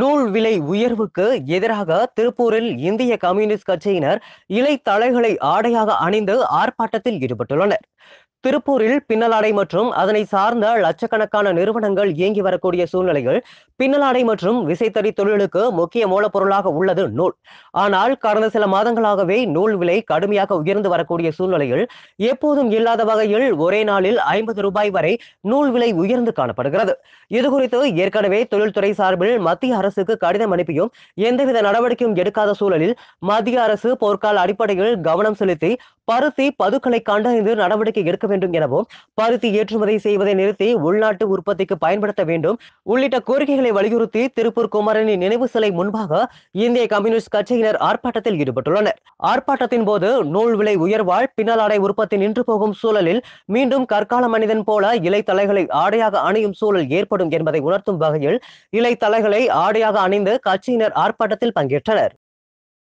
நூல் விலை உயர்வுக்கு எதிராக திருப்பூரில் இந்திய கம்யூனிஸ்ட் கட்சியினர் இலை தலைகளை ஆடையாக அணிந்து ஆர்ப்பாட்டத்தில் ஈடுபட்டுள்ளனர் திருப்பூரில் பின்னலாடை மற்றும் அதனை சார்ந்த லட்சக்கணக்கான நிறுவனங்கள் இயங்கி வரக்கூடிய சூழ்நிலையில் பின்னலாடை மற்றும் விசைத்தறி தொழிலுக்கு முக்கிய மூலப்பொருளாக உள்ளது நூல் ஆனால் கடந்த சில மாதங்களாகவே நூல் விலை கடுமையாக உயர்ந்து வரக்கூடிய சூழ்நிலையில் எப்போதும் இல்லாத வகையில் ஒரே நாளில் ஐம்பது ரூபாய் வரை நூல் விலை உயர்ந்து காணப்படுகிறது இதுகுறித்து ஏற்கனவே தொழில்துறை சார்பில் மத்திய அரசுக்கு கடிதம் அனுப்பியும் எந்தவித நடவடிக்கையும் எடுக்காத சூழலில் மத்திய அரசு போர்க்கால அடிப்படையில் கவனம் செலுத்தி பருத்தி பதுக்களை கண்டறிந்து நடவடிக்கை எடுக்க வேண்டும் எனவும் பருத்தி ஏற்றுமதி செய்வதை நிறுத்தி உள்நாட்டு உற்பத்திக்கு பயன்படுத்த வேண்டும் உள்ளிட்ட கோரிக்கைகளை வலியுறுத்தி திருப்பூர் குமரனின் நினைவு சிலை முன்பாக இந்திய கம்யூனிஸ்ட் கட்சியினர் ஆர்ப்பாட்டத்தில் ஈடுபட்டுள்ளனர் ஆர்ப்பாட்டத்தின் போது நூல் விலை உயர்வால் பின்னலாடை உற்பத்தி நின்று போகும் சூழலில் மீண்டும் கற்கால மனிதன் போல இலை தலைகளை ஆடையாக அணியும் சூழல் ஏற்படும் என்பதை உணர்த்தும் வகையில் இலை தலைகளை ஆடையாக அணிந்து கட்சியினர் ஆர்ப்பாட்டத்தில் பங்கேற்றனர்